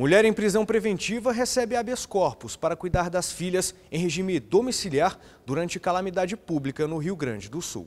Mulher em prisão preventiva recebe habeas corpus para cuidar das filhas em regime domiciliar durante calamidade pública no Rio Grande do Sul.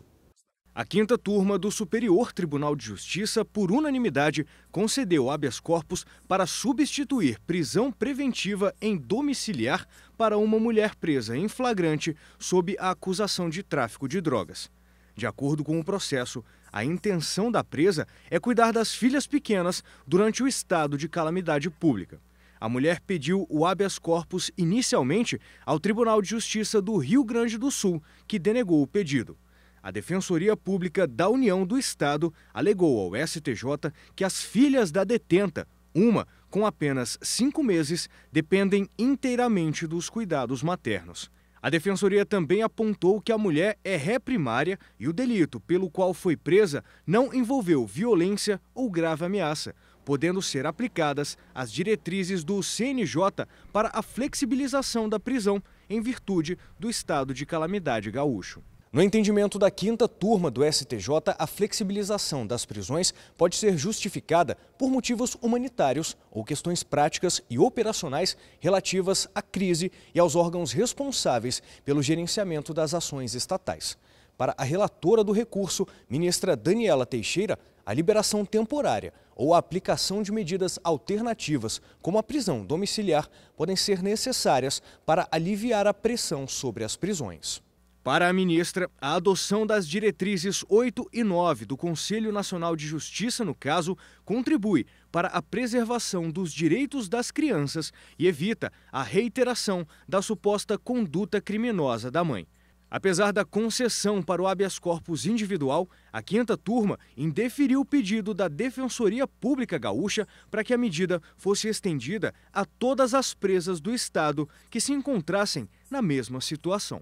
A quinta turma do Superior Tribunal de Justiça, por unanimidade, concedeu habeas corpus para substituir prisão preventiva em domiciliar para uma mulher presa em flagrante sob a acusação de tráfico de drogas. De acordo com o processo, a intenção da presa é cuidar das filhas pequenas durante o estado de calamidade pública. A mulher pediu o habeas corpus inicialmente ao Tribunal de Justiça do Rio Grande do Sul, que denegou o pedido. A Defensoria Pública da União do Estado alegou ao STJ que as filhas da detenta, uma com apenas cinco meses, dependem inteiramente dos cuidados maternos. A defensoria também apontou que a mulher é ré primária e o delito pelo qual foi presa não envolveu violência ou grave ameaça, podendo ser aplicadas as diretrizes do CNJ para a flexibilização da prisão em virtude do estado de calamidade gaúcho. No entendimento da quinta turma do STJ, a flexibilização das prisões pode ser justificada por motivos humanitários ou questões práticas e operacionais relativas à crise e aos órgãos responsáveis pelo gerenciamento das ações estatais. Para a relatora do recurso, ministra Daniela Teixeira, a liberação temporária ou a aplicação de medidas alternativas, como a prisão domiciliar, podem ser necessárias para aliviar a pressão sobre as prisões. Para a ministra, a adoção das diretrizes 8 e 9 do Conselho Nacional de Justiça, no caso, contribui para a preservação dos direitos das crianças e evita a reiteração da suposta conduta criminosa da mãe. Apesar da concessão para o habeas corpus individual, a quinta turma indeferiu o pedido da Defensoria Pública Gaúcha para que a medida fosse estendida a todas as presas do Estado que se encontrassem na mesma situação.